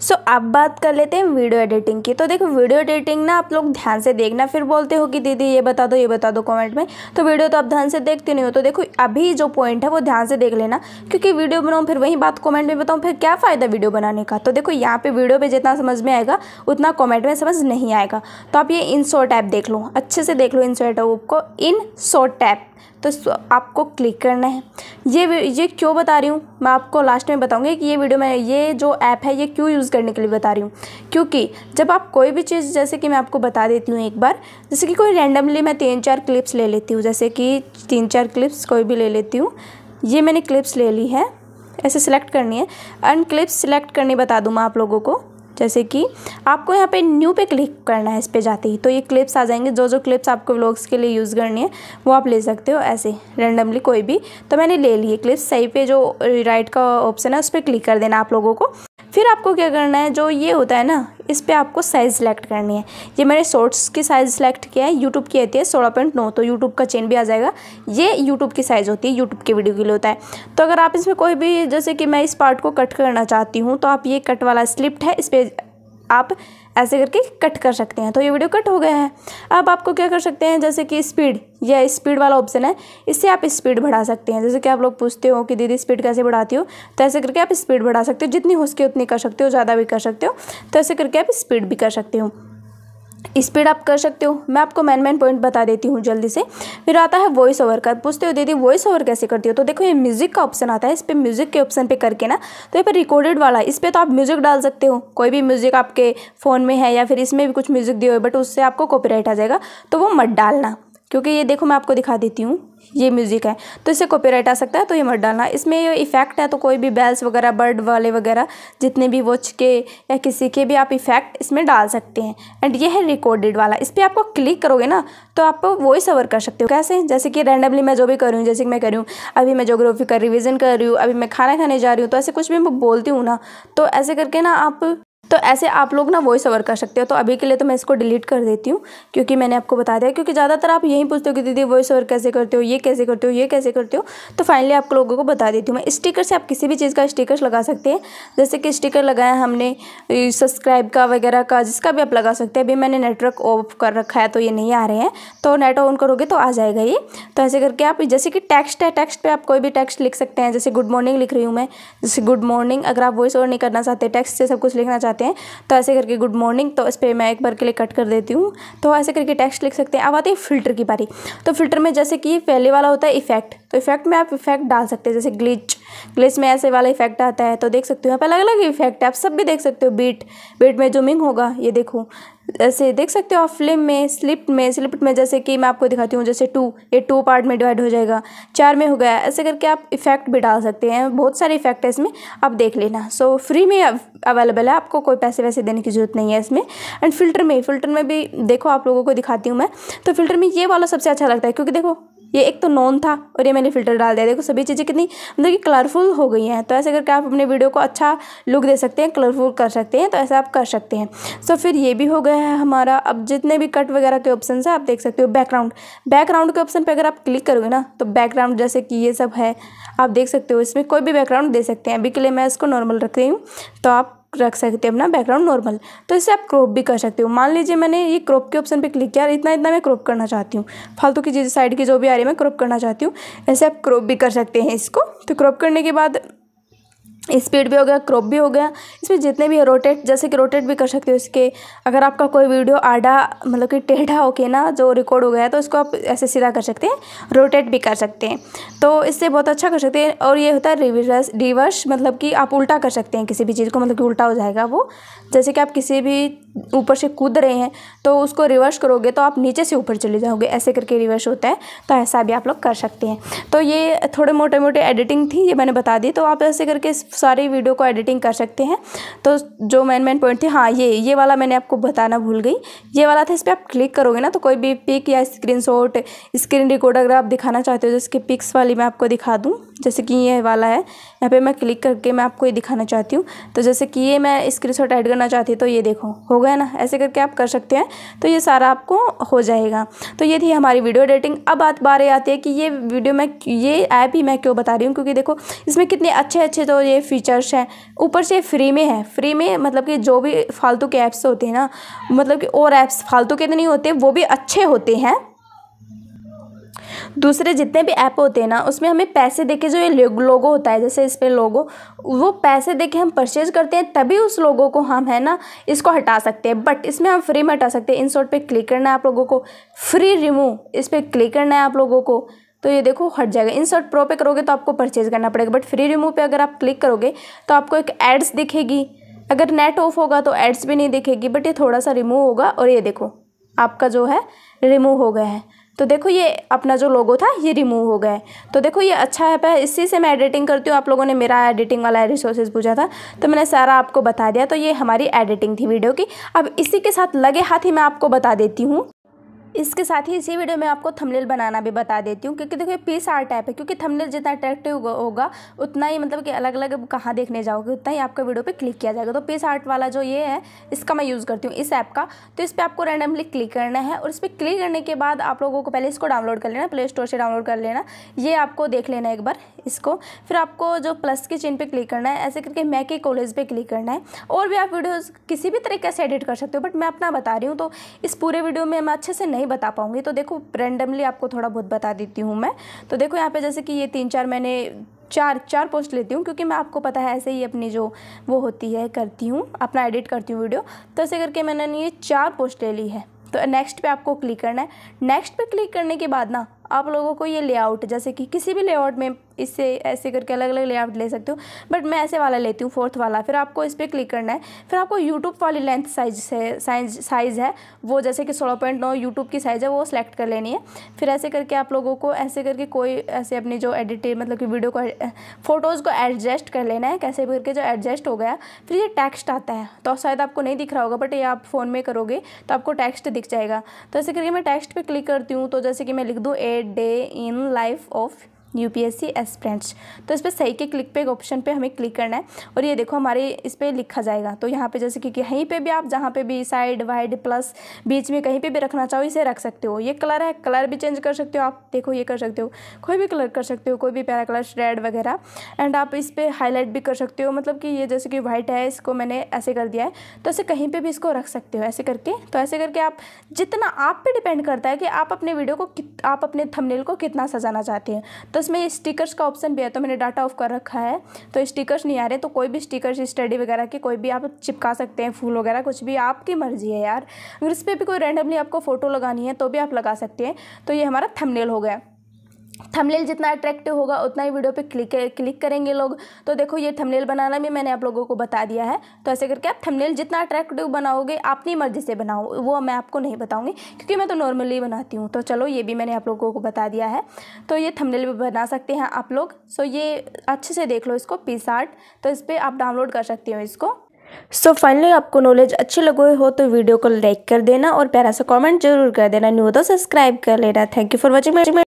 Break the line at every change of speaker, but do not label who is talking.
सो so, अब बात कर लेते हैं वीडियो एडिटिंग की तो देखो वीडियो एडिटिंग ना आप लोग ध्यान से देखना फिर बोलते हो कि दीदी ये बता दो ये बता दो कमेंट में तो वीडियो तो आप ध्यान से देखते नहीं हो तो देखो अभी जो पॉइंट है वो ध्यान से देख लेना क्योंकि वीडियो बनाऊँ फिर वही बात कॉमेंट में बताऊँ फिर क्या फ़ायदा वीडियो बनाने का तो देखो यहाँ पर वीडियो पर जितना समझ में आएगा उतना कॉमेंट में समझ नहीं आएगा तो आप ये शॉर्ट ऐप देख लो अच्छे से देख लो इंसोर्ट ऐप को इन शॉर्ट ऐप तो आपको क्लिक करना है ये ये क्यों बता रही हूँ मैं आपको लास्ट में बताऊँगी कि ये वीडियो में ये जो ऐप है ये क्यों यूज़ यूज़ करने के लिए बता रही हूँ क्योंकि जब आप कोई भी चीज़ जैसे कि मैं आपको बता देती हूँ एक बार जैसे कि कोई रैंडमली मैं तीन चार क्लिप्स ले लेती हूँ जैसे कि तीन चार क्लिप्स कोई भी ले लेती हूँ ये मैंने क्लिप्स ले ली है ऐसे सिलेक्ट करनी है एंड क्लिप्स सिलेक्ट करनी बता दूँ मैं आप लोगों को जैसे कि आपको यहाँ पे न्यू पे क्लिक करना है इस पे जाते ही तो ये क्लिप्स आ जाएंगे जो जो क्लिप्स आपको व्लॉग्स के लिए यूज़ करनी है वो आप ले सकते हो ऐसे रैंडमली कोई भी तो मैंने ले लिए क्लिप्स सही पे जो राइट का ऑप्शन है उस पर क्लिक कर देना आप लोगों को फिर आपको क्या करना है जो ये होता है ना इस पर आपको साइज़ सेलेक्ट करनी है ये मैंने शॉर्ट्स की साइज़ सेलेक्ट किया है यूट्यूब की होती है सोलह पॉइंट नौ तो यूट्यूब का चेन भी आ जाएगा ये यूट्यूब की साइज़ होती है यूट्यूब के वीडियो के लिए होता है तो अगर आप इसमें कोई भी जैसे कि मैं इस पार्ट को कट करना चाहती हूँ तो आप ये कट वाला स्लिप्ट है इस पर आप ऐसे करके कट कर सकते हैं तो ये वीडियो कट हो गया है अब आपको क्या कर सकते हैं जैसे कि स्पीड यह स्पीड वाला ऑप्शन है इससे आप स्पीड बढ़ा सकते हैं जैसे कि आप लोग पूछते हो कि दीदी स्पीड कैसे बढ़ाती हो तो ऐसे करके आप स्पीड बढ़ा सकते हो जितनी हो सके उतनी कर सकते हो ज़्यादा भी कर सकते हो तो ऐसे करके आप स्पीड भी कर सकते हो स्पीड आप कर सकते हो मैं आपको मैन मैन पॉइंट बता देती हूँ जल्दी से फिर आता है वॉइस ओवर का पूछते हो दीदी वॉइस ओवर कैसे करती हो तो देखो ये म्यूज़िक का ऑप्शन आता है इस पर म्यूज़िक के ऑप्शन पे करके ना तो ये पर रिकॉर्डेड वाला इस पर तो आप म्यूज़िक डाल सकते हो कोई भी म्यूज़िक आपके फ़ोन में है या फिर इसमें भी कुछ म्यूज़िक दिए हो बट उससे आपको कॉपी आ जाएगा तो वो मत डालना क्योंकि ये देखो मैं आपको दिखा देती हूँ ये म्यूज़िक है तो इससे कॉपीराइट आ सकता है तो ये मत डालना इसमें ये इफ़ेक्ट है तो कोई भी बेल्स वगैरह बर्ड वाले वगैरह जितने भी वॉच के या किसी के भी आप इफ़ेक्ट इसमें डाल सकते हैं एंड ये है रिकॉर्डेड वाला इस पर आपको क्लिक करोगे ना तो आप वॉइस ओवर कर सकते हो कैसे जैसे कि रैंडमली मैं जो भी कर रही हूँ जैसे कि मैं करूँ अभी मैं जोग्राफी का रिविज़न कर रही हूँ अभी मैं खाना खाने जा रही हूँ तो ऐसे कुछ भी मैं बोलती हूँ ना तो ऐसे करके ना आप तो ऐसे आप लोग ना वॉइस ओवर कर सकते हो तो अभी के लिए तो मैं इसको डिलीट कर देती हूँ क्योंकि मैंने आपको बता दिया क्योंकि ज़्यादातर आप यही पूछते हो कि दीदी वॉइस ओवर कैसे करते हो ये कैसे करते हो ये कैसे करते हो तो फाइनली आप लोगों को बता देती हूँ मैं स्टिकर से आप किसी भी चीज़ का स्टिकर्स लगा सकते हैं जैसे कि स्टिकर लगाया हमने सब्सक्राइब का वगैरह का जिसका भी आप लगा सकते हैं अभी मैंने नेटवर्क ऑफ कर रखा है तो ये नहीं आ रहे हैं तो नेट ऑन करोगे तो आ जाएगा ये तो ऐसे करके आप जैसे कि टेक्स्ट है टेक्स्ट पर आप कोई भी टेक्स्ट लिख सकते हैं जैसे गुड मॉर्निंग लिख रही हूँ मैं जैसे गुड मॉर्निंग अगर आप वॉइस ओवर नहीं करना चाहते टेक्स्ट से सब कुछ लिखना चाहते जाते हैं तो ऐसे करके गुड मॉर्निंग तो इस पर मैं एक बार के लिए कट कर देती हूँ तो ऐसे करके टेक्स्ट लिख सकते हैं अब आती है फिल्टर की बारी तो फिल्टर में जैसे कि पहले वाला होता है इफेक्ट तो इफेक्ट में आप इफेक्ट डाल सकते हैं जैसे ग्लिच ग्लिच तो में ऐसे वाला इफेक्ट आता है तो देख सकते हो यहाँ पर अलग अलग इफेक्ट है आप सब भी देख सकते हो बीट बीट में जूमिंग होगा ये देखो ऐसे देख सकते हो आप फ्लिम में स्लिप में स्लिप में जैसे कि मैं आपको दिखाती हूँ जैसे टू ये टू पार्ट में डिवाइड हो जाएगा चार में हो गया ऐसे करके आप इफेक्ट भी डाल सकते हैं बहुत सारे इफेक्ट है इसमें आप देख लेना सो so, फ्री में अवेलेबल है आपको कोई पैसे वैसे देने की ज़रूरत नहीं है इसमें एंड फिल्टर में फिल्टर में भी देखो आप लोगों को दिखाती हूँ मैं तो फिल्टर में ये वाला सबसे अच्छा लगता है क्योंकि देखो ये एक तो नॉन था और ये मैंने फिल्टर डाल दिया देखो सभी चीज़ें कितनी मतलब कि कलरफुल हो गई हैं तो ऐसे करके आप अपने वीडियो को अच्छा लुक दे सकते हैं कलरफुल कर सकते हैं तो ऐसा आप कर सकते हैं सो फिर ये भी हो गया है हमारा अब जितने भी कट वगैरह के ऑप्शन है आप देख सकते हो बैकग्राउंड बैकग्राउंड के ऑप्शन पर अगर आप क्लिक करोगे ना तो बैकग्राउंड जैसे कि ये सब है आप देख सकते हो इसमें कोई भी बैकग्राउंड दे सकते हैं अभी के लिए मैं इसको नॉर्मल रख रही हूँ तो आप रख सकते हो अपना बैकग्राउंड नॉर्मल तो इसे आप क्रॉप भी कर सकते हो मान लीजिए मैंने ये क्रॉप के ऑप्शन पे क्लिक किया इतना इतना मैं क्रॉप करना चाहती हूँ फालतू की साइड की जो भी आ रही है मैं क्रॉप करना चाहती हूँ ऐसे आप क्रॉप भी कर सकते हैं इसको तो क्रॉप करने के बाद स्पीड भी हो गया क्रॉप भी हो गया इसमें जितने भी रोटेट जैसे कि रोटेट भी कर सकते हो इसके अगर आपका कोई वीडियो आडा मतलब कि टेढ़ा के ना जो रिकॉर्ड हो गया तो इसको आप ऐसे सीधा कर सकते हैं रोटेट भी कर सकते हैं तो इससे बहुत अच्छा कर सकते हैं और ये होता है रिवर्स रिवर्स मतलब कि आप उल्टा कर सकते हैं किसी भी चीज़ को मतलब कि उल्टा हो जाएगा वो जैसे कि आप किसी भी ऊपर से कूद रहे हैं तो उसको रिवर्स करोगे तो आप नीचे से ऊपर चले जाओगे ऐसे करके रिवर्स होता है तो ऐसा भी आप लोग कर सकते हैं तो ये थोड़े मोटे मोटे एडिटिंग थी ये मैंने बता दी तो आप ऐसे करके सारी वीडियो को एडिटिंग कर सकते हैं तो जो मेन मेन पॉइंट थे हाँ ये ये वाला मैंने आपको बताना भूल गई ये वाला था इस पर आप क्लिक करोगे ना तो कोई भी पिक या स्क्रीन स्क्रीन रिकॉर्ड अगर आप दिखाना चाहते हो जैसे कि पिक्स वाली मैं आपको दिखा दूँ जैसे कि ये वाला है यहाँ पे मैं क्लिक करके मैं आपको ये दिखाना चाहती हूँ तो जैसे कि ये मैं स्क्रीन शॉट ऐड करना चाहती तो ये देखो हो गया ना ऐसे करके आप कर सकते हैं तो ये सारा आपको हो जाएगा तो ये थी हमारी वीडियो एडिटिंग अब बात बारे आती है कि ये वीडियो मैं ये ऐप ही मैं क्यों बता रही हूँ क्योंकि देखो इसमें कितने अच्छे अच्छे तो ये फीचर्स हैं ऊपर से फ्री में है फ्री में मतलब कि जो भी फालतू के ऐप्स होते हैं ना मतलब कि और ऐप्स फालतू के तो नहीं होते वो भी अच्छे होते हैं दूसरे जितने भी ऐप होते हैं ना उसमें हमें पैसे दे के जो ये लोगो होता है जैसे इस पर लोगो वो पैसे दे के हम परचेज करते हैं तभी उस लोगो को हम है ना इसको हटा सकते हैं बट इसमें हम फ्री में हटा सकते हैं इन शॉर्ट पर क्लिक करना है आप लोगों को फ्री रिमूव इस पर क्लिक करना है आप लोगों को तो ये देखो हट जाएगा इंसर्ट प्रो पे करोगे तो आपको परचेज करना पड़ेगा बट फ्री रिमूव पे अगर आप क्लिक करोगे तो आपको एक एड्स दिखेगी अगर नेट ऑफ होगा तो एड्स भी नहीं दिखेगी बट ये थोड़ा सा रिमूव होगा और ये देखो आपका जो है रिमूव हो गया है तो देखो ये अपना जो लोगो था ये रिमूव हो गया तो देखो ये अच्छा ऐप है इसी से मैं एडिटिंग करती हूँ आप लोगों ने मेरा एडिटिंग वाला रिसोर्सेज पूछा था तो मैंने सारा आपको बता दिया तो ये हमारी एडिटिंग थी वीडियो की अब इसी के साथ लगे हाथ ही मैं आपको बता देती हूँ इसके साथ ही इसी वीडियो में आपको थंबनेल बनाना भी बता देती हूँ क्योंकि देखो ये पीस आर टाइप है क्योंकि थंबनेल जितना अट्रैक्टिव होगा उतना ही मतलब कि अलग अलग कहाँ देखने जाओगे उतना ही आपका वीडियो पे क्लिक किया जाएगा तो पीस आर्ट वाला जो ये है इसका मैं यूज़ करती हूँ इस ऐप का तो इस पर आपको रैंडमली क्लिक करना है और इस पर क्लिक करने के बाद आप लोगों को पहले इसको डाउनलोड कर लेना प्ले स्टोर से डाउनलोड कर लेना ये आपको देख लेना एक बार इसको फिर आपको जो प्लस के चिन्ह पर क्लिक करना है ऐसे करके मैं के कॉलेज पर क्लिक करना है और भी आप वीडियोज़ किसी भी तरीके से एडिट कर सकते हो बट मैं अपना बता रही हूँ तो इस पूरे वीडियो में मैं अच्छे से नहीं नहीं बता पाऊँगी तो देखो रेंडमली आपको थोड़ा बहुत बता देती हूँ मैं तो देखो यहाँ पे जैसे कि ये तीन चार मैंने चार चार पोस्ट लेती हूँ क्योंकि मैं आपको पता है ऐसे ही अपनी जो वो होती है करती हूँ अपना एडिट करती हूँ वीडियो तो ऐसे करके मैंने ये चार पोस्ट ले ली है तो नेक्स्ट पे आपको क्लिक करना है नेक्स्ट पे क्लिक करने के बाद ना आप लोगों को ये लेआउट जैसे कि किसी भी लेआउट में इससे ऐसे करके अलग अलग लेआउट ले सकते हो बट मैं ऐसे वाला लेती हूँ फोर्थ वाला फिर आपको इस पर क्लिक करना है फिर आपको यूट्यूब वाली लेंथ साइज से साइज साइज़ है वो जैसे कि सोलह पॉइंट नौ यूट्यूब की साइज़ है वो सेलेक्ट कर लेनी है फिर ऐसे करके आप लोगों को ऐसे करके कोई ऐसे अपनी जो एडिटेड मतलब कि वीडियो को फ़ोटोज़ को एडजस्ट कर लेना है कैसे करके जो एडजस्ट हो गया फिर ये टेक्स्ट आता है तो शायद आपको नहीं दिख रहा होगा बट ये आप फ़ोन में करोगे तो आपको टेक्स्ट दिख जाएगा तो ऐसे करके मैं टेक्स्ट पर क्लिक करती हूँ तो जैसे कि मैं लिख दूँ a day in life of U P S C aspirants तो इस पर सही के क्लिक पे एक ऑप्शन पे हमें क्लिक करना है और ये देखो हमारे इस पर लिखा जाएगा तो यहाँ पे जैसे कि कहीं पे भी आप जहाँ पे भी साइड वाइड प्लस बीच में कहीं पे भी रखना चाहो इसे रख सकते हो ये कलर है कलर भी चेंज कर सकते हो आप देखो ये कर सकते हो कोई भी कलर कर सकते हो कोई भी प्यारा कलर रेड वगैरह एंड आप इस पर हाईलाइट भी कर सकते हो मतलब कि ये जैसे कि वाइट है इसको मैंने ऐसे कर दिया है तो ऐसे कहीं पर भी इसको रख सकते हो ऐसे करके तो ऐसे करके आप जितना आप पे डिपेंड करता है कि आप अपने वीडियो को आप अपने थमनेल को कितना सजाना चाहते हैं तो प्लस में स्टिकर्स का ऑप्शन भी है तो मैंने डाटा ऑफ कर रखा है तो स्टिकर्स नहीं आ रहे तो कोई भी स्टिकर्स स्टडी वगैरह के कोई भी आप चिपका सकते हैं फूल वगैरह कुछ भी आपकी मर्जी है यार अगर इस पर भी कोई रैंडमली आपको फ़ोटो लगानी है तो भी आप लगा सकते हैं तो ये हमारा थमनेल हो गया थंबनेल जितना अट्रैक्टिव होगा उतना ही वीडियो पे क्लिक क्लिक करेंगे लोग तो देखो ये थंबनेल बनाना भी मैंने आप लोगों को बता दिया है तो ऐसे करके आप थंबनेल जितना अट्रैक्टिव बनाओगे अपनी मर्जी से बनाओ वो मैं आपको नहीं बताऊंगी क्योंकि मैं तो नॉर्मली बनाती हूँ तो चलो ये भी मैंने आप लोगों को बता दिया है तो ये थमनेल भी बना सकते हैं आप लोग सो ये अच्छे से देख लो इसको पीस आर्ट तो इस पर आप डाउनलोड कर सकते हो इसको सो so, फाइनली आपको नॉलेज अच्छी लगे हो तो वीडियो को लाइक कर देना और प्यारा से कमेंट जरूर कर देना न्यू तो सब्सक्राइब कर लेना थैंक यू फॉर वॉचिंग